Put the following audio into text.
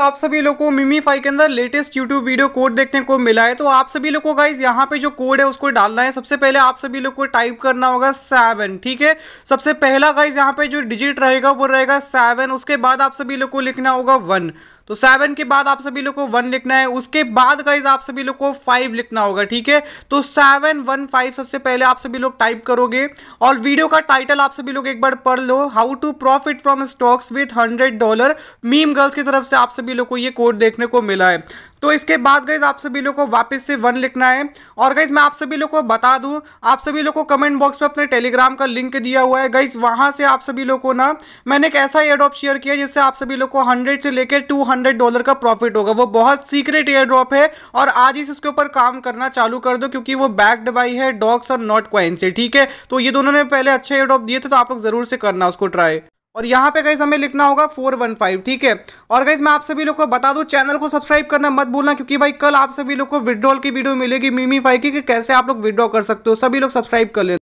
तो आप सभी लोगों को मिमी फाइव के अंदर लेटेस्ट यूट्यूब वीडियो कोड देखने को मिला है तो आप सभी लोग को गाइज यहाँ पे जो कोड है उसको डालना है सबसे पहले आप सभी लोग को टाइप करना होगा सेवन ठीक है सबसे पहला गाइज यहाँ पे जो डिजिट रहेगा वो रहेगा सेवन उसके बाद आप सभी लोग को लिखना होगा वन तो सेवन के बाद आप सभी लोग को वन लिखना है उसके बाद गाइज आप सभी लोग को फाइव लिखना होगा ठीक है तो सेवन वन फाइव सबसे पहले आप सभी लोग टाइप करोगे और वीडियो का टाइटल आप सभी लोग एक बार पढ़ लो how to profit from stocks with hundred dollar meme girls की तरफ से आप सभी लोग को ये कोड देखने को मिला है तो इसके बाद गईज आप सभी लोग को वापस से वन लिखना है और गईज मैं आप सभी लोग को बता दूं आप सभी लोग को कमेंट बॉक्स में अपने टेलीग्राम का लिंक दिया हुआ है गईज वहां से आप सभी लोग को ना मैंने एक ऐसा एयर शेयर किया जिससे आप सभी लोग को हंड्रेड से लेकर टू डॉलर का प्रॉफिट होगा वो बहुत सीक्रेट एयर है और आज ही इसके ऊपर काम करना चालू कर दो क्योंकि वो बैक्ड बाई है डॉग्स और नॉट क्वाइन से ठीक है तो ये दोनों ने पहले अच्छे एयर दिए थे तो आप लोग जरूर से करना उसको ट्राई और यहाँ पे गाइज हमें लिखना होगा फोर वन फाइव ठीक है और गाइज मैं आप सभी लोग को बता दूँ चैनल को सब्सक्राइब करना मत भूलना क्योंकि भाई कल आप सभी लोग को विड्रॉल की वीडियो मिलेगी मीमी फाइव की कि कैसे आप लोग विड्रॉ कर सकते हो सभी लोग सब्सक्राइब कर ले